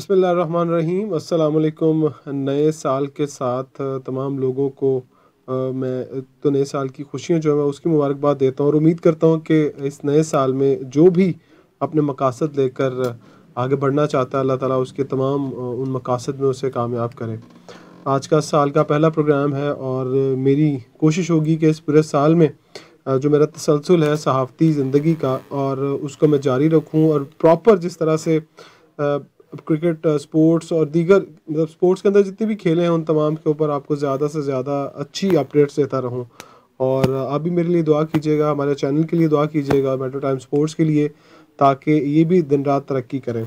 बसमीम अल्लाम नए साल के साथ तमाम लोगों को आ, मैं तो नए साल की खुशियाँ जो है मैं उसकी मुबारकबाद देता हूँ और उम्मीद करता हूँ कि इस नए साल में जो भी अपने मकासद लेकर आगे बढ़ना चाहता है अल्लाह ताला उसके तमाम उन मकासद में उसे कामयाब करें आज का साल का पहला प्रोग्राम है और मेरी कोशिश होगी कि इस पूरे साल में जो मेरा तसलसल है सहाफ़ती ज़िंदगी का और उसको मैं जारी रखूँ और प्रॉपर जिस तरह से क्रिकेट स्पोर्ट्स uh, और दीगर मतलब स्पोर्ट्स के अंदर जितने भी खेले हैं उन तमाम के ऊपर आपको ज़्यादा से ज़्यादा अच्छी अपडेट्स देता रहूँ और uh, आप भी मेरे लिए दुआ कीजिएगा हमारे चैनल के लिए दुआ कीजिएगा मेट्रो टाइम स्पोर्ट्स के लिए ताकि ये भी दिन रात तरक्की करें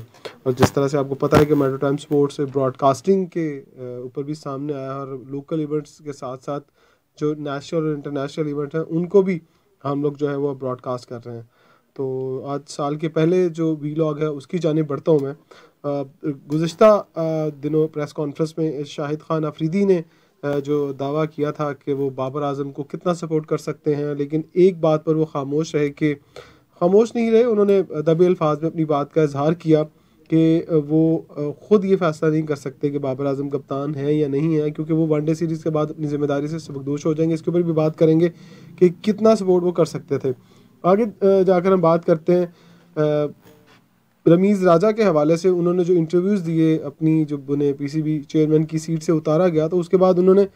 और जिस तरह से आपको पता है कि मेट्रो टाइम स्पोर्ट्स ब्रॉडकास्टिंग के uh, ऊपर भी सामने आया और लोकल इवेंट्स के साथ साथ जो नेशनल और इंटरनेशनल इवेंट हैं उनको भी हम लोग जो है वो ब्रॉडकास्ट कर रहे हैं तो आज साल के पहले जो वीलॉग है उसकी जानब बढ़ता हूँ मैं गुज्त दिनों प्रेस कॉन्फ्रेंस में शाहिद खान आफरीदी ने जो दावा किया था कि वो बाबर आजम को कितना सपोर्ट कर सकते हैं लेकिन एक बात पर वो खामोश रहे कि खामोश नहीं रहे उन्होंने दबे अल्फाज में अपनी बात का इजहार किया कि वो ख़ुद ये फ़ैसला नहीं कर सकते कि बाबर आजम कप्तान है या नहीं है क्योंकि वो वनडे सीरीज़ के बाद अपनी जिम्मेदारी से सबकदोश हो जाएंगे इसके ऊपर भी बात करेंगे कि कितना सपोर्ट वो कर सकते थे आगे जाकर हम बात करते हैं रमीज़ राजा के हवाले से उन्होंने जो इंटरव्यूज़ दिए अपनी जब उन्हें पीसीबी चेयरमैन की सीट से उतारा गया तो उसके बाद उन्होंने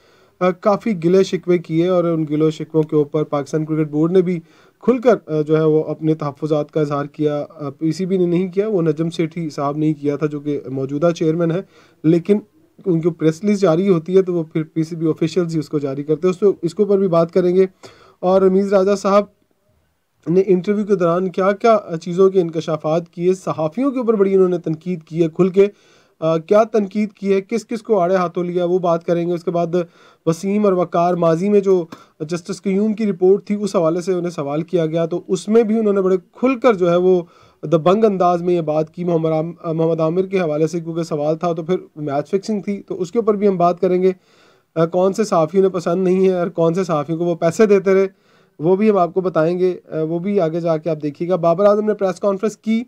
काफ़ी गिले शिकवे किए और उन गिले शिकवों के ऊपर पाकिस्तान क्रिकेट बोर्ड ने भी खुलकर जो है वो अपने तहफ़ात का इजहार किया पीसीबी ने नहीं किया वो नजम सेठी साहब ने ही किया था जो कि मौजूदा चेयरमैन है लेकिन उनकी प्रेस लिस्ट जारी होती है तो वो फिर पीसीबी ऑफिशियल्स ही उसको जारी करते हैं उसको इसके ऊपर भी बात करेंगे और रमीज़ राजा साहब ने इंटरव्यू के दौरान क्या क्या चीज़ों के इंकशाफात किए सहाफ़ियों के ऊपर बड़ी इन्होंने तनकीद की है खुल के आ, क्या तनकीद की है किस किस को आड़े हाथों लिया वो बात करेंगे उसके बाद वसीम और वकार माजी में जो जस्टिस क्यूम की रिपोर्ट थी उस हवाले से उन्हें सवाल किया गया तो उसमें भी उन्होंने बड़े कर जो है वो दबंग अंदाज में ये बात की मोहम्मद मोहम्मद आमिर के हवाले से क्योंकि सवाल था तो फिर मैच फिक्सिंग थी तो उसके ऊपर भी हम बात करेंगे आ, कौन से सहाफ़ी उन्हें पसंद नहीं है और कौन से साफ़ियों को वो पैसे देते रहे वो भी हम आपको बताएंगे वो भी आगे जाके आप देखिएगा बाबर आजम ने प्रेस कॉन्फ्रेंस की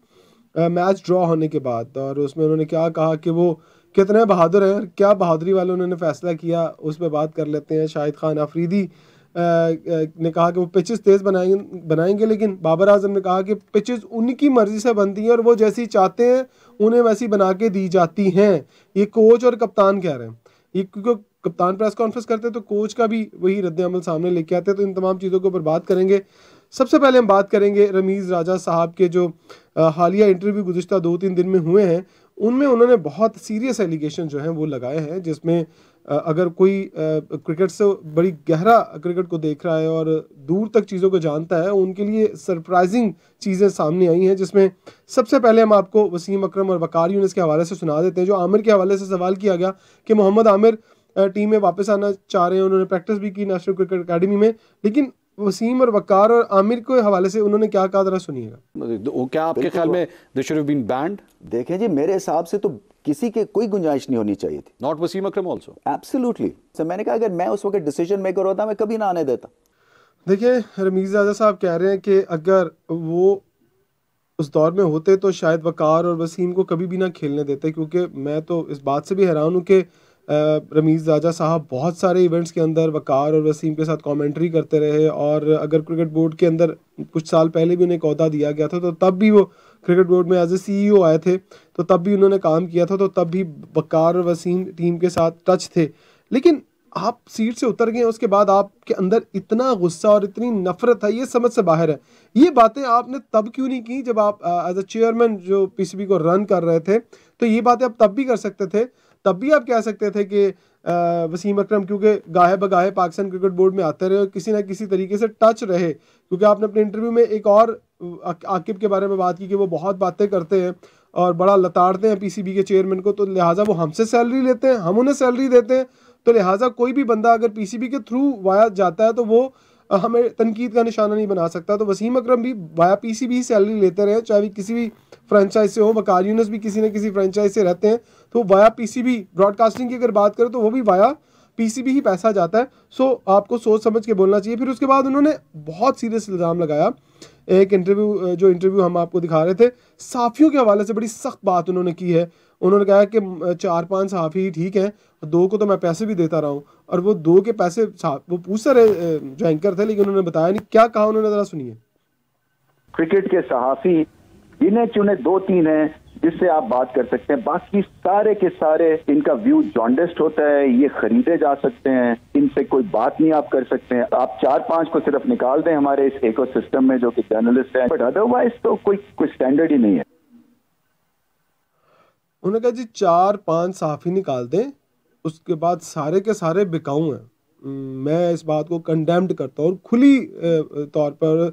मैच ड्रॉ होने के बाद और उसमें उन्होंने क्या कहा कि वो कितने बहादुर हैं क्या बहादुरी वाले उन्होंने फैसला किया उस पर बात कर लेते हैं शाहिद खान आफरीदी ने कहा कि वो पिचेस तेज़ बनाएंगे बनाएंगे लेकिन बाबर आजम ने कहा कि पिचेस उनकी मर्ज़ी से बनती हैं और वो जैसी चाहते हैं उन्हें वैसी बना के दी जाती हैं ये कोच और कप्तान कह रहे हैं ये क्योंकि कप्तान प्रेस कॉन्फ्रेंस करते तो कोच का भी वही रद्द सामने लेके आते तो इन तमाम चीज़ों के ऊपर बात करेंगे सबसे पहले हम बात करेंगे रमीज़ राजा साहब के जो हालिया इंटरव्यू गुजशत दो तीन दिन में हुए हैं उनमें उन्होंने बहुत सीरियस एलिगेशन जो हैं वो लगाए हैं जिसमें अगर कोई क्रिकेट से बड़ी गहरा क्रिकेट को देख रहा है और दूर तक चीज़ों को जानता है उनके लिए सरप्राइजिंग चीज़ें सामने आई हैं जिसमें सबसे पहले हम आपको वसीम अकरम और वकार यूनिस के हवाले से सुना देते हैं जो आमिर के हवाले से सवाल किया गया कि मोहम्मद आमिर टीम में वापस आना चाह रहे हैं उन्होंने प्रैक्टिस भी की नेशनल क्रिकेट अकेडमी में लेकिन वसीम और वकार और आमिर के हवाले से उन्होंने क्या कहा जरा सुनिएगा तो क्या आपके ख्याल में बीन बैंड देखें जी मेरे हिसाब से तो किसी के कोई गुंजाइश नहीं होनी चाहिए थी not Wasim Akram also absolutely sir मैंने कहा अगर मैं उस वक्त डिसीजन मेकर होता मैं कभी ना आने देता देखिए रमीज राजा साहब कह रहे हैं कि अगर वो उस दौर में होते तो शायद वकार और वसीम को कभी भी ना खेलने देते क्योंकि मैं तो इस बात से भी हैरान हूँ कि रमीज़ राजा साहब बहुत सारे इवेंट्स के अंदर वकार और वसीम के साथ कमेंट्री करते रहे और अगर क्रिकेट बोर्ड के अंदर कुछ साल पहले भी उन्हें अहदा दिया गया था तो तब भी वो क्रिकेट बोर्ड में एज ए सी आए थे तो तब भी उन्होंने काम किया था तो तब भी वकार और वसीम टीम के साथ टच थे लेकिन आप सीट से उतर गए उसके बाद आपके अंदर इतना गुस्सा और इतनी नफरत है ये समझ से बाहर है ये बातें आपने तब क्यों नहीं की जब आप एज अ चेयरमैन जो पीसीबी को रन कर रहे थे तो ये बातें आप तब भी कर सकते थे तब भी आप कह सकते थे कि वसीम अक्रम क्योंकि गाहे बगाहे पाकिस्तान क्रिकेट बोर्ड में आते रहे और किसी ना किसी तरीके से टच रहे क्योंकि आपने अपने इंटरव्यू में एक और आकिब के बारे में बात की कि वो बहुत बातें करते हैं और बड़ा लताड़ते हैं पीसीबी के चेयरमैन को तो लिहाजा वो हमसे सैलरी लेते हैं हम उन्हें सैलरी देते हैं तो लिहाजा कोई भी बंदा अगर पीसीबी के थ्रू वाया जाता है तो वो हमें तनकीद का निशाना नहीं बना सकता तो वसीम अक्रम भी वाया पीसीबी सैलरी लेते रहे चाहे किसी भी फ्रेंचाइज से हो यूनस भी किसी न किसी फ्रेंचाइज से रहते हैं तो वाया पीसीबी ब्रॉडकास्टिंग की अगर बात करें तो वो भी वाया पीसीबी ही पैसा जाता है सो आपको सोच समझ के बोलना चाहिए फिर उसके बाद उन्होंने बहुत सीरियस इल्ज़ाम लगाया एक इंटरव्यू जो इंटरव्यू हम आपको दिखा रहे थे साफियों के हवाले से बड़ी सख्त बात उन्होंने की है उन्होंने कहा कि चार पांच साफी ठीक हैं दो को तो मैं पैसे भी देता रहा हूँ और वो दो के पैसे वो पूछते रहे जो एंकर थे लेकिन उन्होंने बताया नहीं क्या कहा उन्होंने ज़रा सुनिए क्रिकेट के सहाफ़ी गिने चुने दो तीन हैं जिससे आप बात कर सकते हैं बाकी सारे के सारे इनका व्यू जॉन्डेस्ट होता है ये खरीदे जा सकते हैं इनसे कोई बात नहीं आप कर सकते हैं आप चार पांच को सिर्फ निकाल दें हमारे इस इको में जो कि जर्नलिस्ट हैं बट अदरवाइज तो कोई कोई स्टैंडर्ड ही नहीं है उन्होंने कहा जी चार पांच साफ ही निकाल दें उसके बाद सारे के सारे बिकाऊ हैं मैं इस बात को कंडेम्ड करता हूँ खुली तौर पर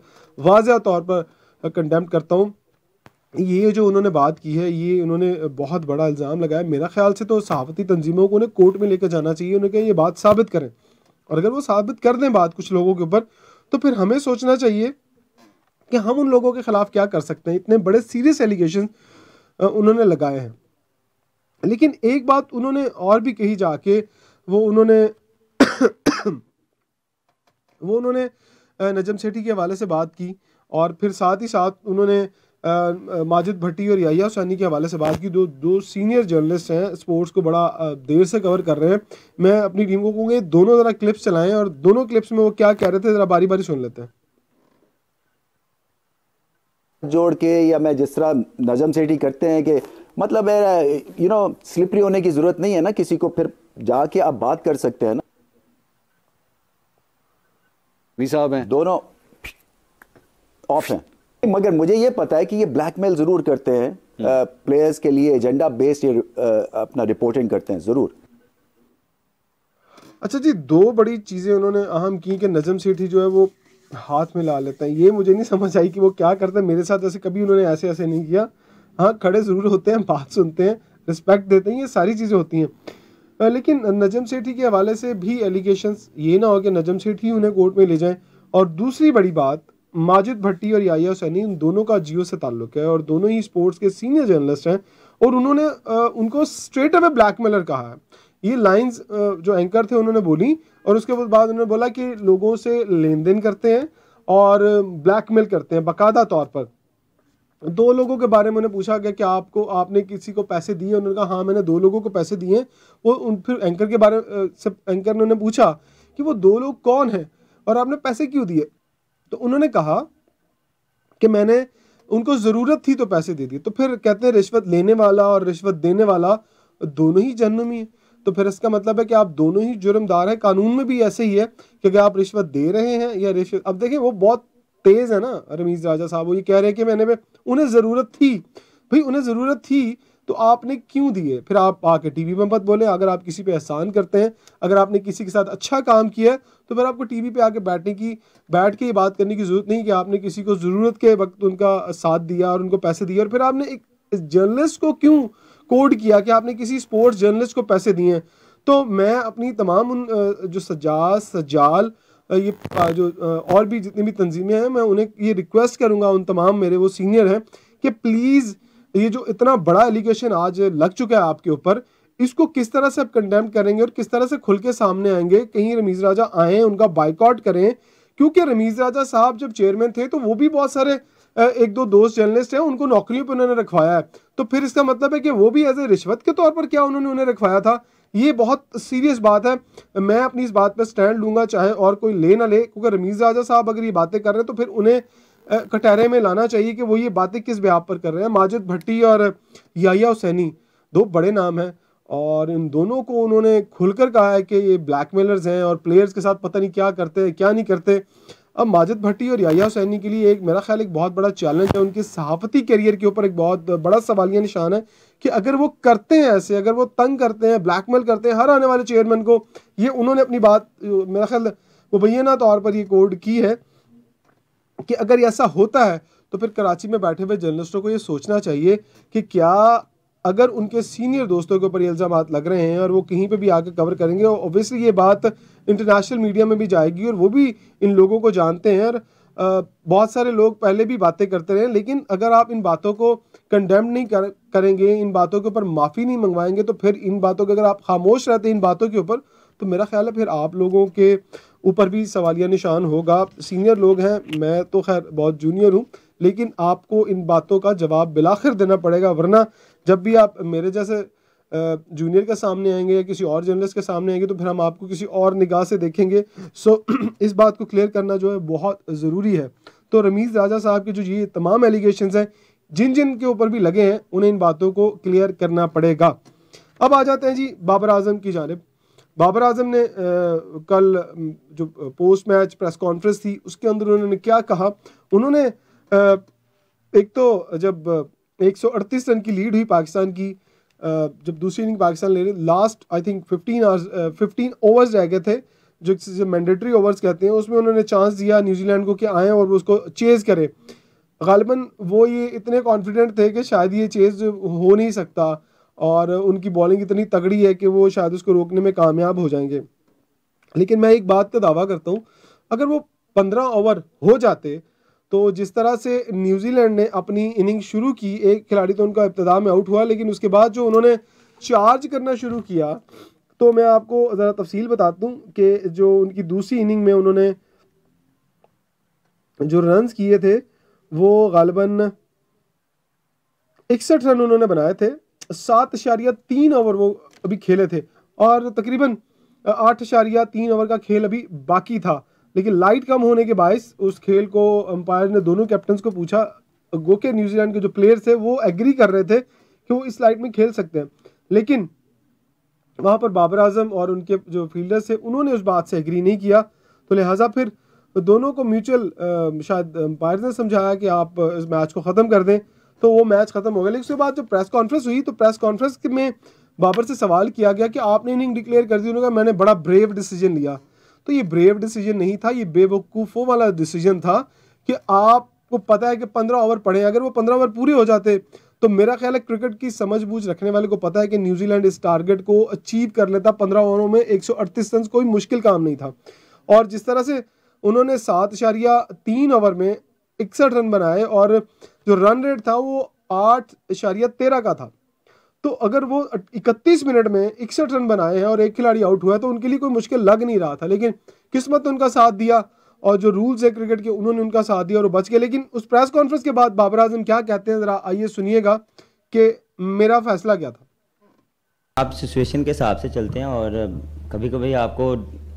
वाजह तौर पर कंडेम्ड करता हूँ ये जो उन्होंने बात की है ये उन्होंने बहुत बड़ा इल्ज़ाम लगाया मेरा ख्याल से तो सहाफ़ती तंजीमों को उन्हें कोर्ट में लेकर जाना चाहिए उन्हें कहें ये बात साबित करें और अगर वो साबित कर दें बात कुछ लोगों के ऊपर तो फिर हमें सोचना चाहिए कि हम उन लोगों के ख़िलाफ़ क्या कर सकते हैं इतने बड़े सीरियस एलिगेशन उन्होंने लगाए हैं लेकिन एक बात उन्होंने और भी कही जाके वो उन्होंने वो उन्होंने नजम सेठी के हवाले से बात की और फिर साथ ही साथ उन्होंने माजिद भट्टी और याया हुसैनी के हवाले से बात की दो दो सीनियर जर्नलिस्ट हैं स्पोर्ट्स को बड़ा देर से कवर कर रहे हैं मैं अपनी टीम को कहूँगा दोनों ज़रा क्लिप्स चलाएं और दोनों क्लिप्स में वो क्या कह रहे थे ज़रा बारी बारी सुन लेते हैं जोड़ के या मैं जिस तरह नजम सेठी करते हैं कि मतलब यू नो स्लिपरी होने की ज़रूरत नहीं है ना किसी को फिर जाके आप बात कर सकते हैं ना साहब हैं दोनों ऑफ हैं मगर मुझे ये पता है कि ये ब्लैकमेल ज़रूर करते हैं प्लेयर्स हम्म। के लिए एजेंडा बेस्ड ये अपना रिपोर्टिंग करते हैं ज़रूर अच्छा जी दो बड़ी चीज़ें उन्होंने अहम की कि नजम सेठी जो है वो हाथ में ला लेते हैं ये मुझे नहीं समझ आई कि वो क्या करते हैं मेरे साथ ऐसे कभी उन्होंने ऐसे ऐसे नहीं किया हाँ खड़े ज़रूर होते हैं बात सुनते हैं रिस्पेक्ट देते हैं ये सारी चीज़ें होती हैं लेकिन नजम सेठी के हवाले से भी एलिगेशन ये ना हो कि नजम सेठी उन्हें कोर्ट में ले जाएं और दूसरी बड़ी बात माजिद भट्टी और याया हुसैनी उन दोनों का जियो से ताल्लुक है और दोनों ही स्पोर्ट्स के सीनियर जर्नलिस्ट हैं और उन्होंने उनको स्ट्रेट अवे ब्लैकमेलर कहा है ये लाइंस जो एंकर थे उन्होंने बोली और उसके बाद उन्होंने बोला कि लोगों से लेन देन करते हैं और ब्लैकमेल करते हैं बाकायदा तौर पर दो लोगों के बारे में उन्हें पूछा गया कि आपको आपने किसी को पैसे दिए उन्होंने कहा हाँ मैंने दो लोगों को पैसे दिए वो उन फिर एंकर के बारे से एंकर ने उन्हें पूछा कि वो दो लोग कौन हैं और आपने पैसे क्यों दिए तो उन्होंने कहा कि मैंने उनको ज़रूरत थी तो पैसे दे दिए तो फिर कहते हैं रिश्वत लेने वाला और रिश्वत देने वाला दोनों ही जहनुमी है तो फिर इसका मतलब है कि आप दोनों ही जुर्मदार हैं कानून में भी ऐसे ही है कि अगर आप रिश्वत दे रहे हैं या रिश्वत अब देखिए वो बहुत तेज़ है ना रमीज़ राजा साहब वो ये कह रहे हैं कि मैंने उन्हें ज़रूरत थी भाई उन्हें ज़रूरत थी तो आपने क्यों दिए फिर आप आके टीवी में मत बोले अगर आप किसी पे एहसान करते हैं अगर आपने किसी के साथ अच्छा काम किया है तो फिर आपको टीवी पे आके बैठने की बैठ के ये बात करने की ज़रूरत नहीं कि आपने किसी को ज़रूरत के वक्त उनका साथ दिया और उनको पैसे दिए और फिर आपने एक जर्नलिस्ट को क्यों कोड किया कि आपने किसी स्पोर्ट्स जर्नलिस्ट को पैसे दिए हैं तो मैं अपनी तमाम उन जो सजा सजाल ये जो और भी जितनी भी तंजीमें हैं मैं उन्हें ये रिक्वेस्ट करूँगा उन तमाम मेरे वो सीनियर हैं कि प्लीज़ ये जो इतना बड़ा एलिगेशन आज लग चुका है आपके ऊपर इसको किस तरह से आप कंडेम करेंगे और किस तरह से खुल के सामने आएंगे कहीं रमीज राजा आए उनका बाइकआउट करें क्योंकि रमीज राजा साहब जब चेयरमैन थे तो वो भी बहुत सारे एक दो दोस्त जर्नलिस्ट हैं उनको नौकरियों पर उन्होंने रखवाया है तो फिर इसका मतलब है कि वो भी एज ए रिश्वत के तौर पर क्या उन्होंने उन्हें रखवाया था ये बहुत सीरियस बात है मैं अपनी इस बात पर स्टैंड लूंगा चाहे और कोई ले ना ले क्योंकि रमीज राजा साहब अगर ये बातें कर रहे हैं तो फिर उन्हें कटहरे में लाना चाहिए कि वो ये बातें किस ब्याप पर कर रहे हैं माजिद भट्टी और याया हुसैनी दो बड़े नाम हैं और इन दोनों को उन्होंने खुलकर कहा है कि ये ब्लैकमेलर्स हैं और प्लेयर्स के साथ पता नहीं क्या करते हैं क्या नहीं करते अब माजिद भट्टी और याया हुसैनी के लिए एक मेरा ख्याल एक बहुत बड़ा चैलेंज है उनके सहाफ़ती करियर के ऊपर एक बहुत बड़ा सवालिया निशान है कि अगर वो करते हैं ऐसे अगर वो तंग करते हैं ब्लैकमेल करते हैं हर आने वाले चेयरमैन को ये उन्होंने अपनी बात मेरा ख्याल मुबैना तौर पर ये कोड की है कि अगर ऐसा होता है तो फिर कराची में बैठे हुए जर्नलिस्टों को ये सोचना चाहिए कि क्या अगर उनके सीनियर दोस्तों के ऊपर ये इल्ज़ाम लग रहे हैं और वो कहीं पे भी आके कवर करेंगे और ऑब्वियसली ये बात इंटरनेशनल मीडिया में भी जाएगी और वो भी इन लोगों को जानते हैं और बहुत सारे लोग पहले भी बातें करते रहे लेकिन अगर आप इन बातों को कंडेम नहीं कर, करेंगे इन बातों के ऊपर माफ़ी नहीं मंगवाएंगे तो फिर इन बातों के अगर आप खामोश रहते हैं इन बातों के ऊपर तो मेरा ख्याल है फिर आप लोगों के ऊपर भी सवालिया निशान होगा सीनियर लोग हैं मैं तो खैर बहुत जूनियर हूँ लेकिन आपको इन बातों का जवाब बिलाखिर देना पड़ेगा वरना जब भी आप मेरे जैसे जूनियर के सामने आएंगे या किसी और जर्नलिस्ट के सामने आएंगे तो फिर हम आपको किसी और निगाह से देखेंगे सो इस बात को क्लियर करना जो है बहुत ज़रूरी है तो रमीज़ राजा साहब के जो ये तमाम एलिगेशन हैं जिन जिन के ऊपर भी लगे हैं उन्हें इन बातों को क्लियर करना पड़ेगा अब आ जाते हैं जी बाबर आजम की जानब बाबर आजम ने आ, कल जो पोस्ट मैच प्रेस कॉन्फ्रेंस थी उसके अंदर उन्होंने क्या कहा उन्होंने आ, एक तो जब 138 रन की लीड हुई पाकिस्तान की आ, जब दूसरी इनिंग पाकिस्तान ले रहे last I think 15 hours 15 overs रह गए थे जो जिसे मैंडेटरी ओवर्स कहते हैं उसमें उन्होंने चांस दिया न्यूजीलैंड को कि आए और वो उसको चेज़ करें गालिबा वो ये इतने कॉन्फिडेंट थे कि शायद ये चेज़ हो नहीं सकता और उनकी बॉलिंग इतनी तगड़ी है कि वो शायद उसको रोकने में कामयाब हो जाएंगे लेकिन मैं एक बात का दावा करता हूँ अगर वो पंद्रह ओवर हो जाते तो जिस तरह से न्यूजीलैंड ने अपनी इनिंग शुरू की एक खिलाड़ी तो उनका इब्तदा में आउट हुआ लेकिन उसके बाद जो उन्होंने चार्ज करना शुरू किया तो मैं आपको ज़रा तफसील बता दूँ कि जो उनकी दूसरी इनिंग में उन्होंने जो रन किए थे वो गालबन इकसठ रन उन्होंने बनाए थे सात इशारिया तीन ओवर वो अभी खेले थे और तकरीबन आठ इशारिया तीन ओवर का खेल अभी बाकी था लेकिन लाइट कम होने के बायस उस खेल को अंपायर ने दोनों कैप्टन को पूछा गोके न्यूजीलैंड के जो प्लेयर्स थे वो एग्री कर रहे थे कि वो इस लाइट में खेल सकते हैं लेकिन वहां पर बाबर आजम और उनके जो फील्डर्स थे उन्होंने उस बात से एग्री नहीं किया तो लिहाजा फिर दोनों को म्यूचुअल शायद अंपायर ने समझाया कि आप इस मैच को ख़त्म कर दें तो वो मैच खत्म हो गया लेकिन उसके बाद जब प्रेस कॉन्फ्रेंस हुई तो प्रेस कॉन्फ्रेंस में बाबर से सवाल किया गया कि आपने इनिंग डिक्लेयर कर दी उन्होंने कहा मैंने बड़ा ब्रेव डिसीजन लिया तो ये ब्रेव डिसीजन नहीं था ये बेवकूफ़ों वाला डिसीजन था कि आपको पता है कि पंद्रह ओवर पड़े अगर वो पंद्रह ओवर पूरे हो जाते तो मेरा ख्याल है क्रिकेट की समझ बूझ रखने वाले को पता है कि न्यूजीलैंड इस टारगेट को अचीव कर लेता पंद्रह ओवरों में एक रन कोई मुश्किल काम नहीं था और जिस तरह से उन्होंने सात इशारिया तीन ओवर में इकसठ रन बनाए और जो रन रेट था वो आठ इशारिया तेरह का था तो अगर वो इकतीस मिनट में इकसठ रन बनाए हैं और एक खिलाड़ी आउट हुआ है तो उनके लिए कोई मुश्किल लग नहीं रहा था लेकिन किस्मत ने उनका साथ दिया और जो रूल्स है क्रिकेट के उन्होंने उनका साथ दिया और बच गए लेकिन उस प्रेस कॉन्फ्रेंस के बाद बाबर आजम क्या कहते हैं ज़रा आइए सुनिएगा कि मेरा फैसला क्या था आप सिचुएशन के हिसाब से चलते हैं और कभी कभी आपको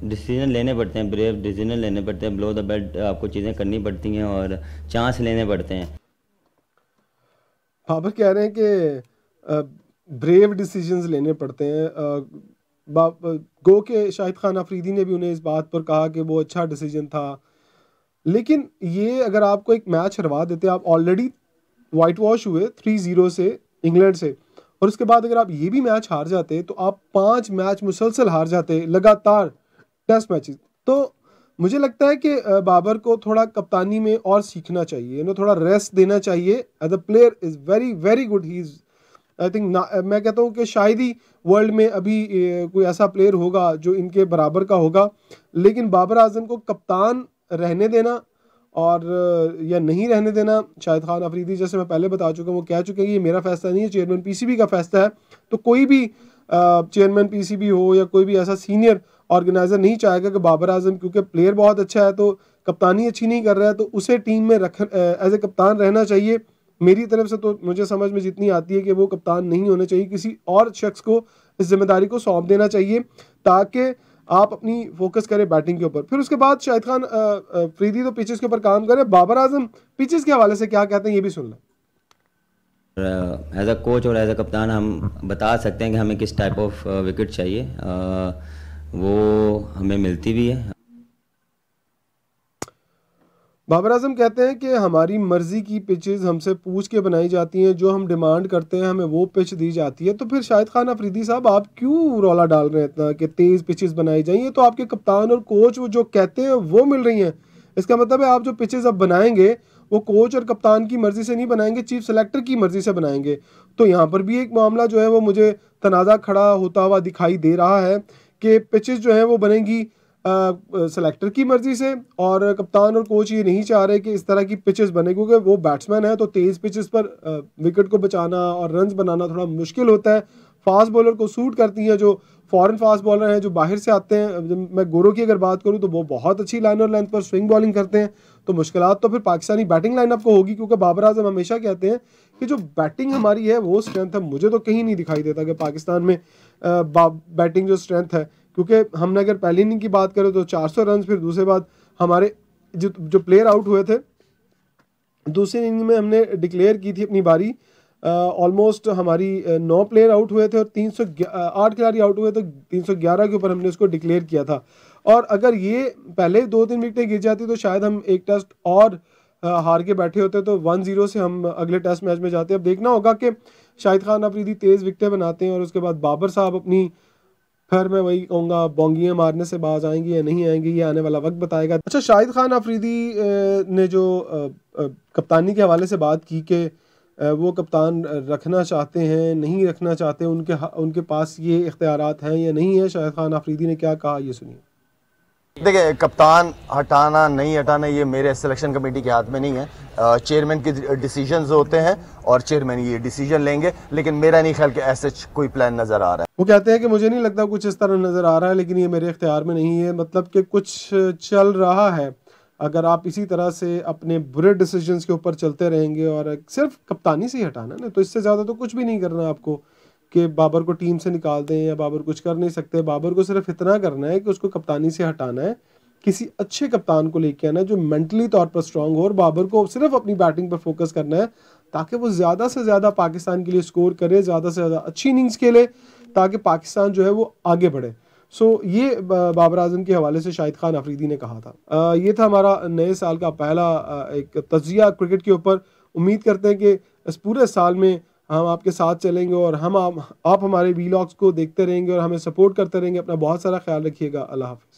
डिसीजन लेने पड़ते हैं ब्रेव डिसीजन लेने पड़ते हैं ब्लो द बेड आपको चीज़ें करनी पड़ती हैं और चांस लेने पड़ते हैं बाबर कह रहे हैं कि ब्रेव डिसीजंस लेने पड़ते हैं गो के शाहिद खान आफरीदी ने भी उन्हें इस बात पर कहा कि वो अच्छा डिसीजन था लेकिन ये अगर आपको एक मैच हरवा देते आप ऑलरेडी वाइट वॉश हुए थ्री ज़ीरो से इंग्लैंड से और उसके बाद अगर आप ये भी मैच हार जाते तो आप पांच मैच मुसलसल हार जाते लगातार टेस्ट मैचेस तो मुझे लगता है कि बाबर को थोड़ा कप्तानी में और सीखना चाहिए इन्हें थोड़ा रेस्ट देना चाहिए as a player is very very good he is I think मैं कहता हूँ कि शायद ही वर्ल्ड में अभी कोई ऐसा प्लेयर होगा जो इनके बराबर का होगा लेकिन बाबर आजम को कप्तान रहने देना और या नहीं रहने देना शाहिद खान अफरीदी जैसे मैं पहले बता चुका हूँ वो कह चुके हैं ये मेरा फैसला नहीं है चेयरमैन पीसीबी का फैसला है तो कोई भी चेयरमैन पीसीबी हो या कोई भी ऐसा सीनियर ऑर्गेनाइजर नहीं चाहेगा कि बाबर आजम क्योंकि प्लेयर बहुत अच्छा है तो कप्तानी अच्छी नहीं कर रहा है तो उसे टीम में रख एज ए कप्तान रहना चाहिए मेरी तरफ से तो मुझे समझ में जितनी आती है कि वो कप्तान नहीं होना चाहिए किसी और शख्स को इस जिम्मेदारी को सौंप देना चाहिए ताकि आप अपनी फोकस करें बैटिंग के ऊपर फिर उसके बाद शाहिद खान फ्रीदी तो पिचेस के ऊपर काम करें बाबर आजम पिचेस के हवाले से क्या कहते हैं ये भी सुन लें एज अ कोच और एज अ कप्तान हम बता सकते हैं कि हमें किस टाइप ऑफ विकेट चाहिए uh, वो हमें मिलती भी है बाबर आजम कहते हैं कि हमारी मर्ज़ी की पिचेज हमसे पूछ के बनाई जाती हैं जो हम डिमांड करते हैं हमें वो पिच दी जाती है तो फिर शाहिद खान अफरीदी साहब आप क्यों रौला डाल रहे हैं कि तेज़ पिचेज बनाई जाइए तो आपके कप्तान और कोच वो जो कहते हैं वो मिल रही हैं इसका मतलब है आप जो पिचेज अब बनाएंगे वो कोच और कप्तान की मर्ज़ी से नहीं बनाएंगे चीफ सेलेक्टर की मर्ज़ी से बनाएंगे तो यहाँ पर भी एक मामला जो है वो मुझे तनाज़ा खड़ा होता हुआ दिखाई दे रहा है कि पिचेस जो हैं वो बनेंगी सेलेक्टर की मर्ज़ी से और कप्तान और कोच ये नहीं चाह रहे कि इस तरह की पिचेस बने क्योंकि वो बैट्समैन है तो तेज़ पिचेस पर विकेट को बचाना और रन बनाना थोड़ा मुश्किल होता है फास्ट बॉलर को सूट करती हैं जो फॉरेन फास्ट बॉलर हैं जो बाहर से आते हैं मैं गोरो की अगर बात करूं तो वो बहुत अच्छी लाइन और लेंथ पर स्विंग बॉलिंग करते हैं तो मुश्किल तो फिर पाकिस्तानी बैटिंग लाइनअप को होगी क्योंकि बाबर आजम हमेशा कहते हैं कि जो बैटिंग हमारी है वो स्ट्रेंथ है मुझे तो कहीं नहीं दिखाई देता कि पाकिस्तान में बैटिंग जो स्ट्रेंथ है क्योंकि हमने अगर पहली इनिंग की बात करें तो सौ रन फिर दूसरे बाद हमारे जो जो प्लेयर आउट हुए थे दूसरी इनिंग में हमने डिक्लेयर की थी अपनी बारी ऑलमोस्ट uh, हमारी uh, नौ प्लेयर आउट हुए थे और तीन सौ uh, आठ खिलाड़ी आउट हुए तो तीन सौ ग्यारह के ऊपर हमने उसको डिक्लेयर किया था और अगर ये पहले दो तीन विकटें गिर जाती तो शायद हम एक टेस्ट और हार के बैठे होते तो वन जीरो से हम अगले टेस्ट मैच में जाते अब देखना होगा कि शाहिद खान अफरीदी तेज़ विकटें बनाते हैं और उसके बाद बाबर साहब अपनी फिर मैं वही कहूँगा बोंगियाँ मारने से बाज आएंगी या नहीं आएंगी ये आने वाला वक्त बताएगा अच्छा शाहिद खान अफरीदी ने जो कप्तानी के हवाले से बात की कि वो कप्तान रखना चाहते हैं नहीं रखना चाहते उनके उनके पास ये इख्तियार हैं या नहीं है शाहिद खान आफरीदी ने क्या कहा ये सुनिए देखिए कप्तान हटाना नहीं हटाना ये मेरे सिलेक्शन कमेटी के हाथ में नहीं है चेयरमैन के डिसीजन होते हैं और चेयरमैन ये डिसीजन लेंगे लेकिन मेरा नहीं ख्याल कि ऐसे कोई प्लान नज़र आ रहा है वो कहते हैं कि मुझे नहीं लगता कुछ इस तरह नज़र आ रहा है लेकिन ये मेरे इख्तियार में नहीं है मतलब कि कुछ चल रहा है अगर आप इसी तरह से अपने बुरे डिसीजंस के ऊपर चलते रहेंगे और सिर्फ कप्तानी से ही हटाना ना तो इससे ज़्यादा तो कुछ भी नहीं करना आपको कि बाबर को टीम से निकाल दें या बाबर कुछ कर नहीं सकते बाबर को सिर्फ इतना करना है कि उसको कप्तानी से हटाना है किसी अच्छे कप्तान को लेके आना है जो मेंटली तौर पर स्ट्रांग हो और बाबर को सिर्फ अपनी बैटिंग पर फोकस करना है ताकि वो ज़्यादा से ज़्यादा पाकिस्तान के लिए स्कोर करे ज़्यादा से ज़्यादा अच्छी इनिंग्स खेले ताकि पाकिस्तान जो है वो आगे बढ़े सो ये बाबर आजम के हवाले से शाहिद खान अफरीदी ने कहा था ये था हमारा नए साल का पहला एक तजिया क्रिकेट के ऊपर उम्मीद करते हैं कि इस पूरे साल में हम आपके साथ चलेंगे और हम आप, हमारे वीलॉग्स को देखते रहेंगे और हमें सपोर्ट करते रहेंगे अपना बहुत सारा ख्याल रखिएगा अल्लाह